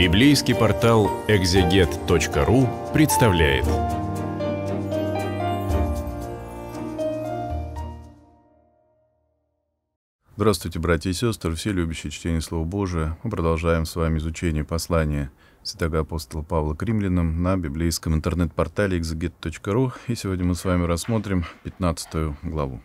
Библейский портал экзегет.ру представляет. Здравствуйте, братья и сестры, все любящие чтение Слова Божия. Мы продолжаем с вами изучение послания святого апостола Павла к римлянам на библейском интернет-портале exeget.ru. И сегодня мы с вами рассмотрим 15 главу.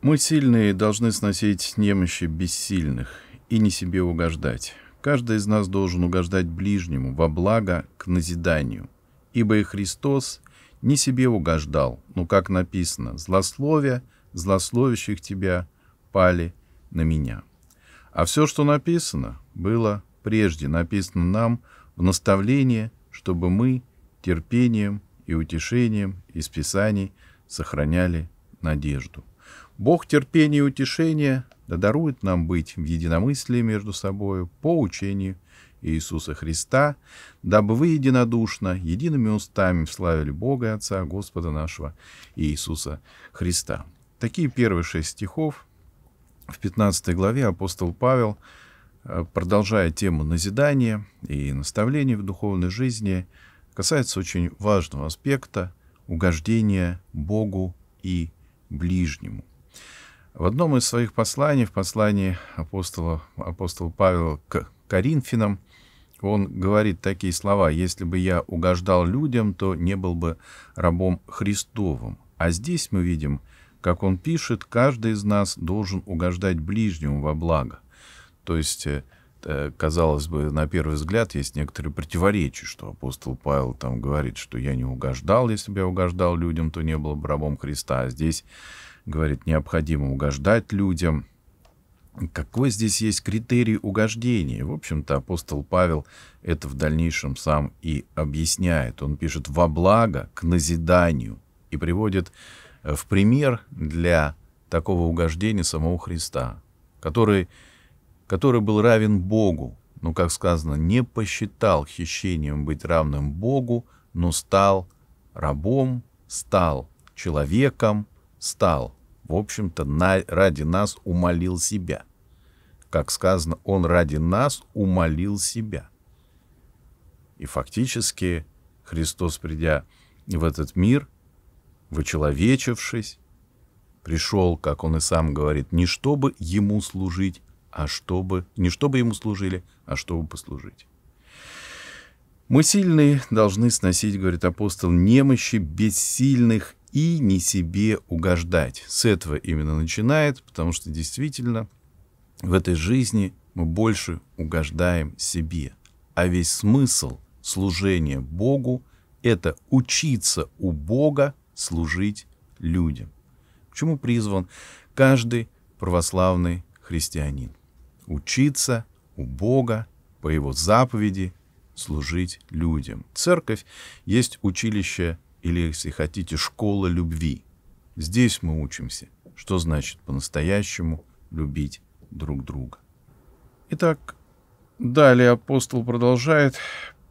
Мы сильные должны сносить немощи бессильных и не себе угождать. Каждый из нас должен угождать ближнему во благо к назиданию, ибо и Христос не себе угождал, но, как написано, «Злословия, злословящих тебя, пали на меня». А все, что написано, было прежде написано нам в наставлении, чтобы мы терпением и утешением из Писаний сохраняли надежду. Бог терпения и утешения да дарует нам быть в единомыслии между собою по учению Иисуса Христа, дабы вы единодушно, едиными устами вславили Бога и Отца, Господа нашего Иисуса Христа. Такие первые шесть стихов. В 15 главе апостол Павел, э, продолжая тему назидания и наставлений в духовной жизни, касается очень важного аспекта угождения Богу и ближнему – в одном из своих посланий, в послании апостола, апостола Павла к Коринфянам, он говорит такие слова, «Если бы я угождал людям, то не был бы рабом Христовым». А здесь мы видим, как он пишет, каждый из нас должен угождать ближнему во благо. То есть э, Э, казалось бы, на первый взгляд есть некоторые противоречия, что апостол Павел там говорит, что я не угождал, если бы я угождал людям, то не было бы рабом Христа. А здесь, говорит, необходимо угождать людям. Какой здесь есть критерий угождения? В общем-то, апостол Павел это в дальнейшем сам и объясняет. Он пишет «во благо к назиданию» и приводит э, в пример для такого угождения самого Христа, который который был равен Богу, но, как сказано, не посчитал хищением быть равным Богу, но стал рабом, стал человеком, стал, в общем-то, на, ради нас умолил себя. Как сказано, он ради нас умолил себя. И фактически Христос, придя в этот мир, вычеловечившись, пришел, как он и сам говорит, не чтобы ему служить, а чтобы, не чтобы ему служили, а чтобы послужить. Мы сильные должны сносить, говорит апостол, немощи бессильных и не себе угождать. С этого именно начинает, потому что действительно в этой жизни мы больше угождаем себе. А весь смысл служения Богу — это учиться у Бога служить людям. К чему призван каждый православный христианин? учиться у Бога, по Его заповеди, служить людям. Церковь есть училище или, если хотите, школа любви. Здесь мы учимся, что значит по-настоящему любить друг друга. Итак, далее апостол продолжает.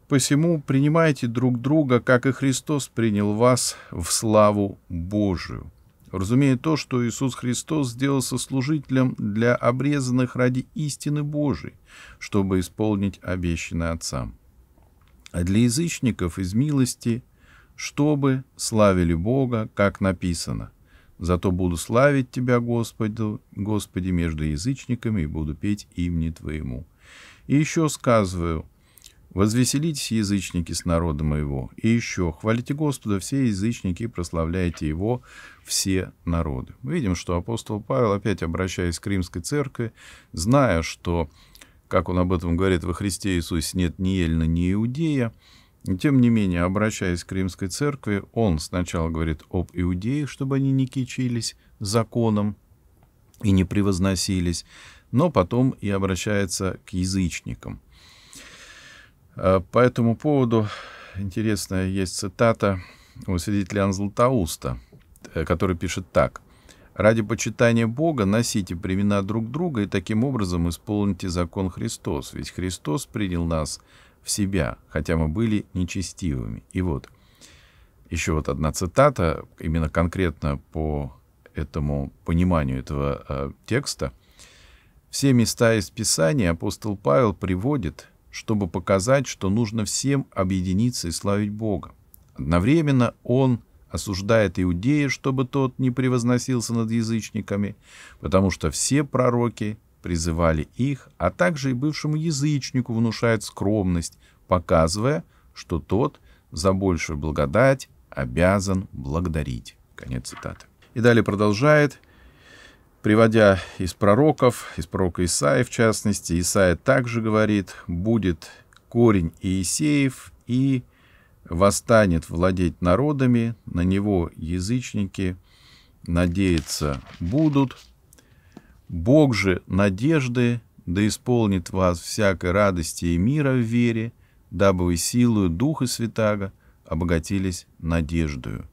«Посему принимайте друг друга, как и Христос принял вас в славу Божию» разумея то, что Иисус Христос сделался служителем для обрезанных ради истины Божией, чтобы исполнить обещанное Отцам. А для язычников из милости, чтобы славили Бога, как написано. Зато буду славить Тебя, Господи, Господи между язычниками, и буду петь имени Твоему. И еще сказываю – Возвеселитесь, язычники, с народом моего. И еще, хвалите Господа все язычники, прославляйте Его все народы. Мы видим, что апостол Павел, опять обращаясь к римской церкви, зная, что, как он об этом говорит, во Христе Иисусе нет ни Ельна, ни Иудея, тем не менее, обращаясь к римской церкви, он сначала говорит об иудеях, чтобы они не кичились законом и не превозносились, но потом и обращается к язычникам – Э, по этому поводу интересная есть цитата у свидетеля Анзлатауста, э, который пишет так. «Ради почитания Бога носите бремена друг друга и таким образом исполните закон Христос, ведь Христос принял нас в себя, хотя мы были нечестивыми». И вот еще вот одна цитата, именно конкретно по этому пониманию этого э, текста. «Все места из Писания апостол Павел приводит – чтобы показать, что нужно всем объединиться и славить Бога. Одновременно он осуждает Иудея, чтобы тот не превозносился над язычниками, потому что все пророки призывали их, а также и бывшему язычнику внушает скромность, показывая, что тот за большую благодать обязан благодарить. Конец цитаты. И далее продолжает приводя из пророков, из пророка Исаи в частности, Исаия также говорит, будет корень Иисеев и восстанет владеть народами, на него язычники надеяться будут. Бог же надежды да исполнит вас всякой радости и мира в вере, дабы вы силою Духа Святаго обогатились надеждою.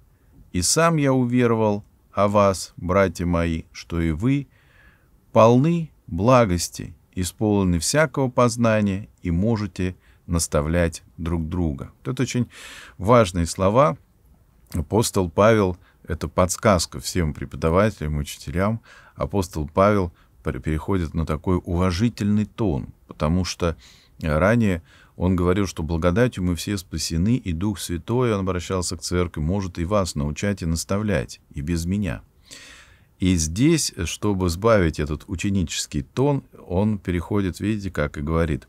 И сам я уверовал, о вас, братья мои, что и вы полны благости, исполнены всякого познания и можете наставлять друг друга. Вот это очень важные слова. Апостол Павел — это подсказка всем преподавателям, учителям. Апостол Павел переходит на такой уважительный тон, потому что ранее он говорил, что благодатью мы все спасены, и Дух Святой, он обращался к церкви, может и вас научать и наставлять, и без меня. И здесь, чтобы сбавить этот ученический тон, он переходит, видите, как и говорит.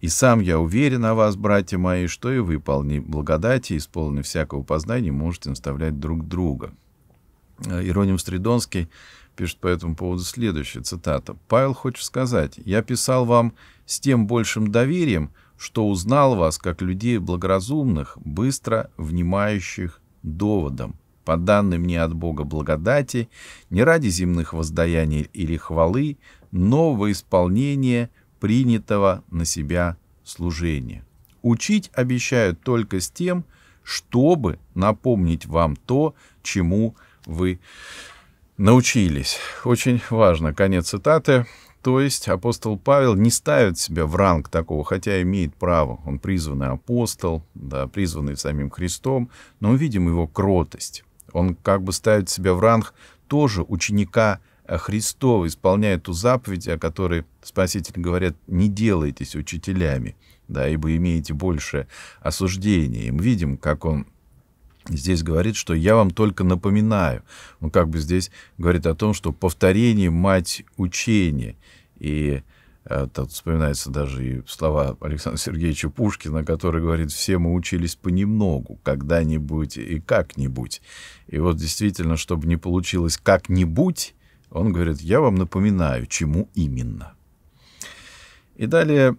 «И сам я уверен о вас, братья мои, что и вы полны благодати, исполнены всякого познания, можете наставлять друг друга». Э, Ироним Стридонский – пишет по этому поводу следующее, цитата. «Павел хочет сказать, я писал вам с тем большим доверием, что узнал вас как людей благоразумных, быстро внимающих доводом, по данным мне от Бога благодати, не ради земных воздаяний или хвалы, но во исполнение принятого на себя служения. Учить обещают только с тем, чтобы напомнить вам то, чему вы научились. Очень важно, конец цитаты. То есть апостол Павел не ставит себя в ранг такого, хотя имеет право. Он призванный апостол, да, призванный самим Христом, но мы видим его кротость. Он как бы ставит себя в ранг тоже ученика э, Христова, исполняя ту заповедь, о которой Спаситель говорит, не делайтесь учителями, да, ибо имеете больше осуждения. И мы видим, как он здесь говорит, что я вам только напоминаю. Он как бы здесь говорит о том, что повторение — мать учения. И э, Тут вспоминаются даже и слова Александра Сергеевича Пушкина, который говорит, все мы учились понемногу, когда-нибудь и как-нибудь. И вот действительно, чтобы не получилось как-нибудь, он говорит, я вам напоминаю, чему именно. И далее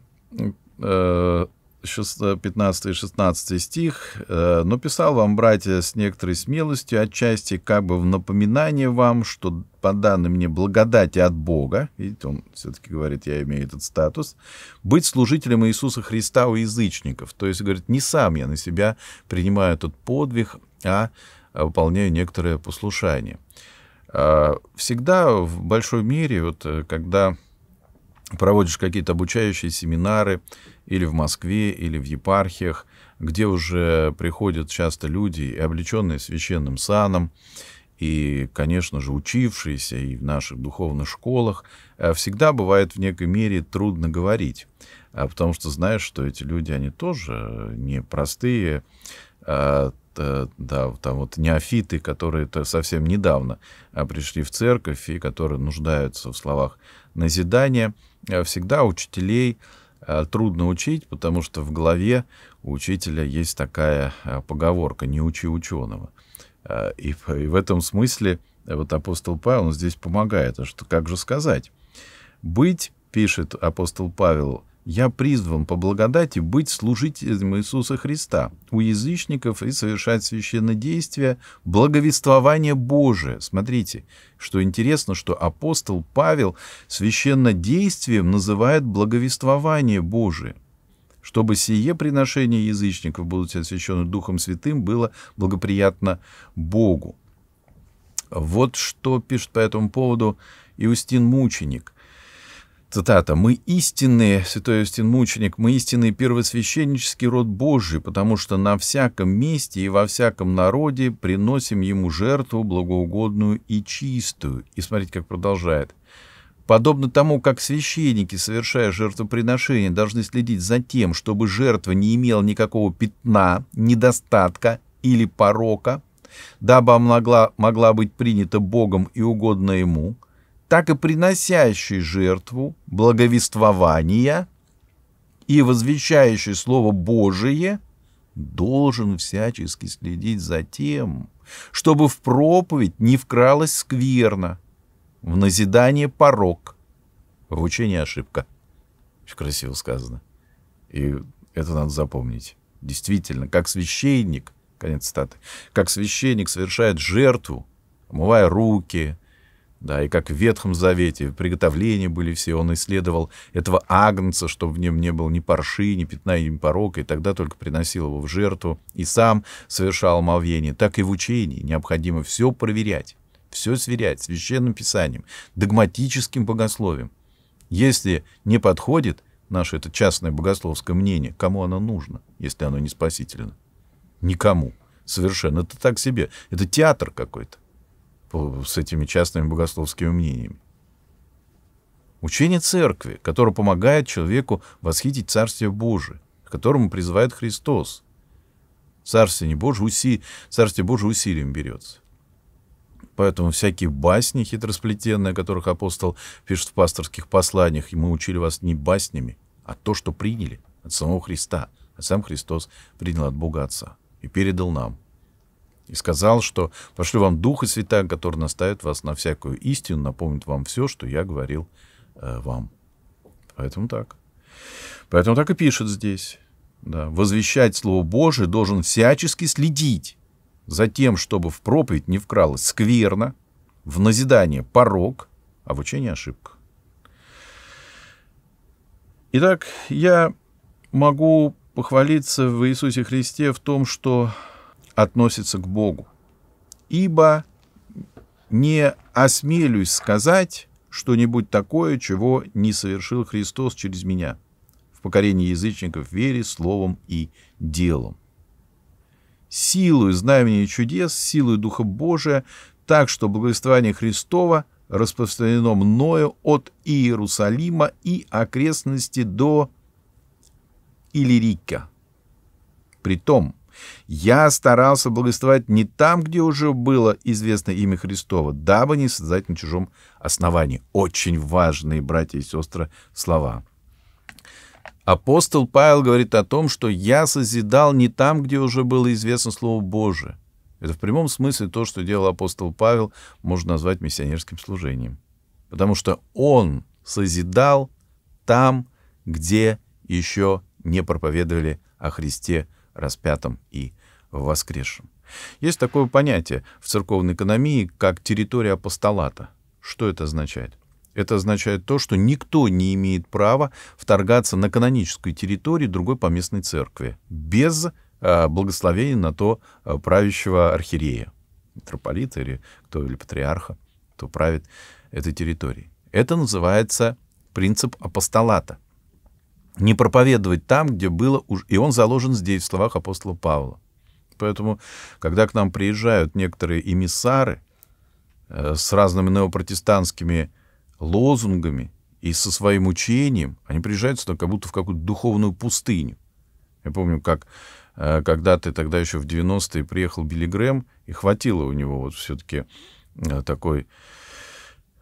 э, 15-16 стих, э, «Но писал вам, братья, с некоторой смелостью, отчасти как бы в напоминание вам, что по данным мне благодати от Бога, видите, он все-таки говорит, я имею этот статус, быть служителем Иисуса Христа у язычников». То есть, говорит, не сам я на себя принимаю этот подвиг, а, а выполняю некоторое послушание. А, всегда в большой мере, вот э, когда проводишь какие-то обучающие семинары или в Москве, или в епархиях, где уже приходят часто люди, облеченные священным саном, и, конечно же, учившиеся и в наших духовных школах, э, всегда бывает в некой мере трудно говорить, а потому что знаешь, что эти люди, они тоже э, не простые а, Э, да, там вот неофиты, которые -то совсем недавно а, пришли в церковь и которые нуждаются в словах назидания, э, всегда учителей э, трудно учить, потому что в голове у учителя есть такая поговорка «не учи ученого». И, в этом смысле вот апостол Павел он здесь помогает, а что как же сказать? «Быть, — пишет апостол Павел, — я призван по благодати быть служителем Иисуса Христа у язычников и совершать священное действие благовествование Божие. Смотрите, что интересно, что апостол Павел священнодействием называет благовествование Божие чтобы сие приношение язычников, будучи освящены Духом Святым, было благоприятно Богу. Вот что пишет по этому поводу Иустин Мученик. Цитата. «Мы истинные, святой Иустин мученик, мы истинный первосвященнический род Божий, потому что на всяком месте и во всяком народе приносим ему жертву благоугодную и чистую». И смотрите, как продолжает. Подобно тому, как священники, совершая жертвоприношение, должны следить за тем, чтобы жертва не имела никакого пятна, недостатка или порока, дабы могла, могла быть принята Богом и угодна Ему – так и приносящий жертву благовествования и возвещающий Слово Божие должен всячески следить за тем, чтобы в проповедь не вкралась скверно, в назидание порог, в учение ошибка. Очень красиво сказано. И это надо запомнить. Действительно, как священник, конец цитаты, как священник совершает жертву, омывая руки, да, и как в Ветхом Завете приготовления были все, он исследовал этого агнца, чтобы в нем не было ни парши, ни пятна, ни порока, и тогда только приносил его в жертву, и сам совершал молвение. Так и в учении необходимо все проверять, все сверять священным писанием, догматическим богословием. Если не подходит наше это частное богословское мнение, кому оно нужно, если оно не спасительно? Никому. Совершенно. Это так себе. Это театр какой-то с этими частными богословскими мнениями. Учение церкви, которое помогает человеку восхитить Царствие Божие, к которому призывает Христос. Царствие, не Божие, уси... Царствие Божие усилием берется. Поэтому всякие басни хитросплетенные, о которых апостол пишет в пасторских посланиях, и мы учили вас не баснями, а то, что приняли от самого Христа. А сам Христос принял от Бога Отца и передал нам и сказал, что пошлю вам Духа Святаго, который наставит вас на всякую истину, напомнит вам все, что я говорил э, вам. Поэтому так. Поэтому так и пишет здесь. Да. Возвещать Слово Божие должен всячески следить за тем, чтобы в проповедь не вкралось скверно, в назидание порог, а в учении ошибка. Итак, я могу похвалиться в Иисусе Христе в том, что относится к Богу. Ибо не осмелюсь сказать что-нибудь такое, чего не совершил Христос через меня в покорении язычников вере, словом и делом. Силою знамений и чудес, силою Духа Божия, так что благовествование Христова распространено мною от Иерусалима и окрестности до Иллирика. Притом, я старался благословать не там, где уже было известно имя Христова, дабы не создать на чужом основании. Очень важные, братья и сестры, слова. Апостол Павел говорит о том, что «я созидал не там, где уже было известно Слово Божие». Это в прямом смысле то, что делал апостол Павел, можно назвать миссионерским служением. Потому что он созидал там, где еще не проповедовали о Христе распятом и воскресшем. Есть такое понятие в церковной экономии, как территория апостолата. Что это означает? Это означает то, что никто не имеет права вторгаться на каноническую территорию другой поместной церкви без а, благословения на то а, правящего архиерея, митрополита или кто или патриарха, кто правит этой территорией. Это называется принцип апостолата — не проповедовать там, где было уж... И он заложен здесь, в словах апостола Павла. Поэтому, когда к нам приезжают некоторые эмиссары э, с разными неопротестантскими лозунгами и со своим учением, они приезжают сюда как будто в какую-то духовную пустыню. Я помню, как э, когда-то, тогда еще в 90-е, приехал Билли Грэм, и хватило у него вот все-таки э, такой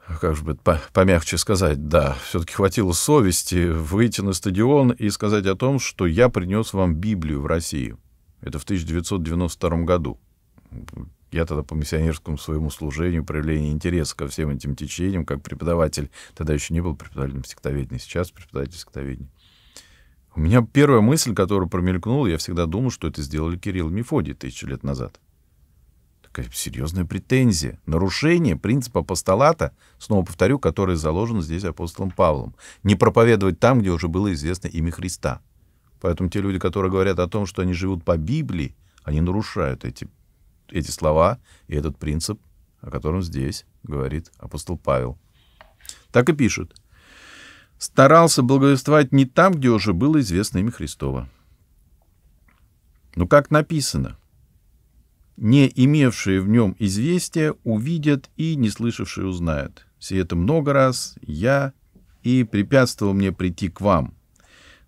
а как же бы помягче сказать, да, все-таки хватило совести выйти на стадион и сказать о том, что я принес вам Библию в Россию. Это в 1992 году. Я тогда по миссионерскому своему служению, проявлению интереса ко всем этим течениям, как преподаватель, тогда еще не был преподавателем сектоведения, сейчас преподаватель сектоведения. У меня первая мысль, которая промелькнула, я всегда думал, что это сделали Кирилл и Мефодий тысячу лет назад. Какая серьезная претензия. Нарушение принципа апостолата, снова повторю, который заложен здесь апостолом Павлом. Не проповедовать там, где уже было известно имя Христа. Поэтому те люди, которые говорят о том, что они живут по Библии, они нарушают эти, эти слова и этот принцип, о котором здесь говорит апостол Павел. Так и пишет. «Старался благовествовать не там, где уже было известно имя Христова». Ну, как написано, не имевшие в нем известия, увидят и не слышавшие узнают. Все это много раз я и препятствовал мне прийти к вам.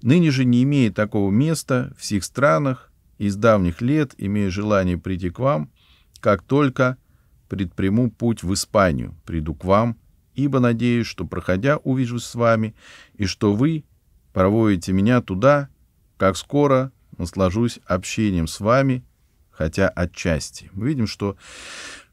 Ныне же, не имея такого места, в сих странах, из давних лет, имея желание прийти к вам, как только предприму путь в Испанию, приду к вам, ибо надеюсь, что, проходя, увижусь с вами, и что вы проводите меня туда, как скоро наслажусь общением с вами хотя отчасти. Мы видим, что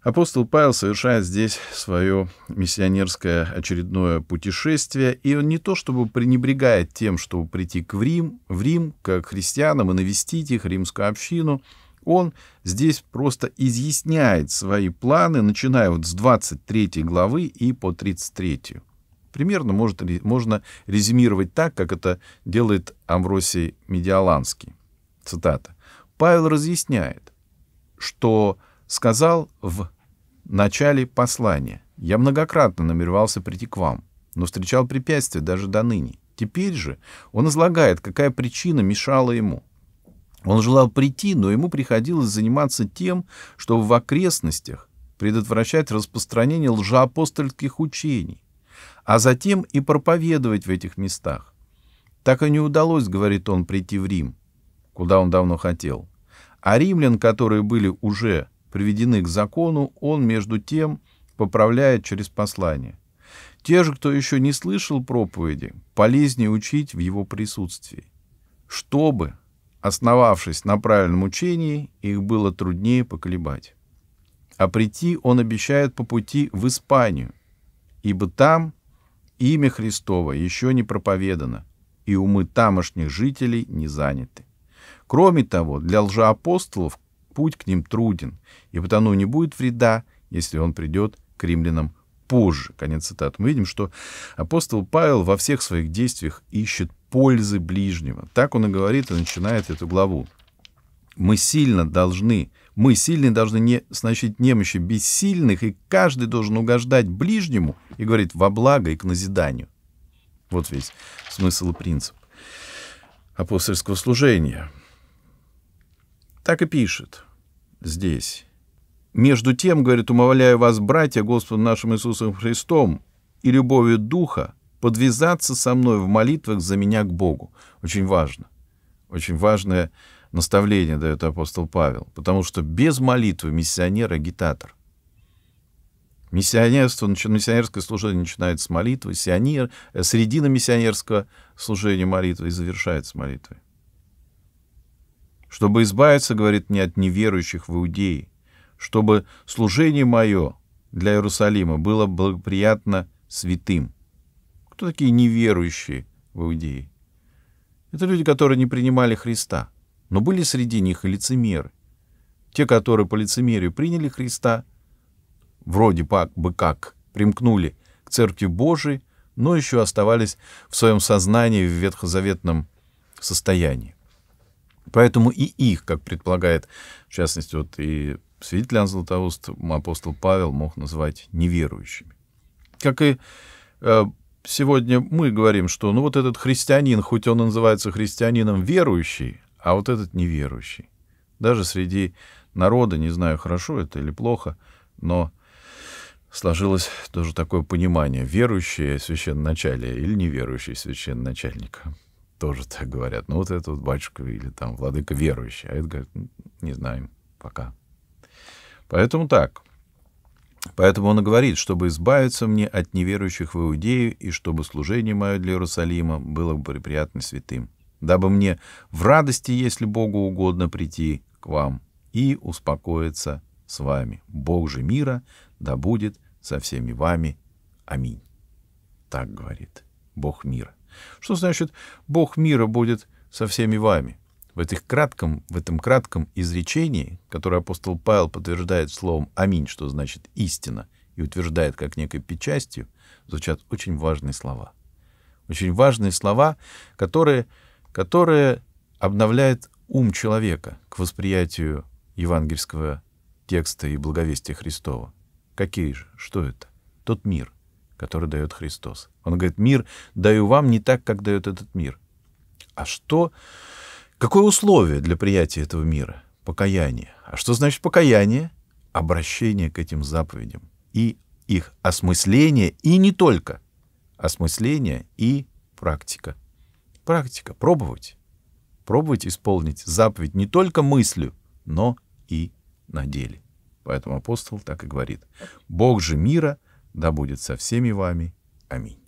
апостол Павел совершает здесь свое миссионерское очередное путешествие, и он не то чтобы пренебрегает тем, чтобы прийти к Рим, в Рим, к христианам и навестить их, римскую общину, он здесь просто изъясняет свои планы, начиная вот с 23 главы и по 33. Примерно может, можно резюмировать так, как это делает Амвросий Медиаланский. Цитата. Павел разъясняет, что сказал в начале послания. Я многократно намеревался прийти к вам, но встречал препятствия даже до ныне. Теперь же он излагает, какая причина мешала ему. Он желал прийти, но ему приходилось заниматься тем, что в окрестностях предотвращать распространение лжеапостольских учений, а затем и проповедовать в этих местах. Так и не удалось, говорит он, прийти в Рим, куда он давно хотел. А римлян, которые были уже приведены к закону, он, между тем, поправляет через послание. Те же, кто еще не слышал проповеди, полезнее учить в его присутствии. Чтобы, основавшись на правильном учении, их было труднее поколебать. А прийти он обещает по пути в Испанию, ибо там имя Христово еще не проповедано, и умы тамошних жителей не заняты. Кроме того, для лжеапостолов путь к ним труден, и потому не будет вреда, если он придет к римлянам позже. Конец цитаты. Мы видим, что апостол Павел во всех своих действиях ищет пользы ближнего. Так он и говорит и начинает эту главу. Мы сильно должны, мы сильные должны не сносить немощи бессильных, и каждый должен угождать ближнему и говорит во благо и к назиданию. Вот весь смысл и принцип апостольского служения. Так и пишет здесь. «Между тем, — говорит, — умоляю вас, братья, Господом нашим Иисусом Христом и любовью Духа, подвязаться со мной в молитвах за меня к Богу». Очень важно. Очень важное наставление дает апостол Павел, потому что без молитвы миссионер — агитатор. Миссионерство, миссионерское служение начинается с молитвы, сионер, э, середина миссионерского служения молитвы и завершается молитвой. Чтобы избавиться, говорит мне, от неверующих в Иудеи, чтобы служение мое для Иерусалима было благоприятно святым. Кто такие неверующие в Иудеи? Это люди, которые не принимали Христа, но были среди них и лицемеры. Те, которые по лицемерию приняли Христа – вроде бы как примкнули к Церкви Божией, но еще оставались в своем сознании в ветхозаветном состоянии. Поэтому и их, как предполагает, в частности, вот и свидетель Иоанн Златоуст, апостол Павел мог назвать неверующими. Как и э, сегодня мы говорим, что ну вот этот христианин, хоть он и называется христианином верующий, а вот этот неверующий. Даже среди народа, не знаю, хорошо это или плохо, но сложилось тоже такое понимание, верующие священноначалие или неверующие священноначальник. Тоже так говорят. Ну вот это вот батюшка или там владыка верующий. А это говорит, не знаем пока. Поэтому так. Поэтому он и говорит, чтобы избавиться мне от неверующих в Иудею, и чтобы служение мое для Иерусалима было бы приятно святым, дабы мне в радости, если Богу угодно, прийти к вам и успокоиться с вами. Бог же мира да будет со всеми вами. Аминь. Так говорит Бог мира. Что значит Бог мира будет со всеми вами? В, этих кратком, в этом кратком изречении, которое апостол Павел подтверждает словом «Аминь», что значит «истина», и утверждает как некой печастью, звучат очень важные слова. Очень важные слова, которые, которые обновляют ум человека к восприятию евангельского текста и благовестия Христова. Какие же? Что это? Тот мир, который дает Христос. Он говорит, мир даю вам не так, как дает этот мир. А что? Какое условие для приятия этого мира? Покаяние. А что значит покаяние? Обращение к этим заповедям и их осмысление, и не только. Осмысление и практика. Практика. Пробовать. Пробовать исполнить заповедь не только мыслью, но и на деле. Поэтому апостол так и говорит. «Бог же мира да будет со всеми вами. Аминь».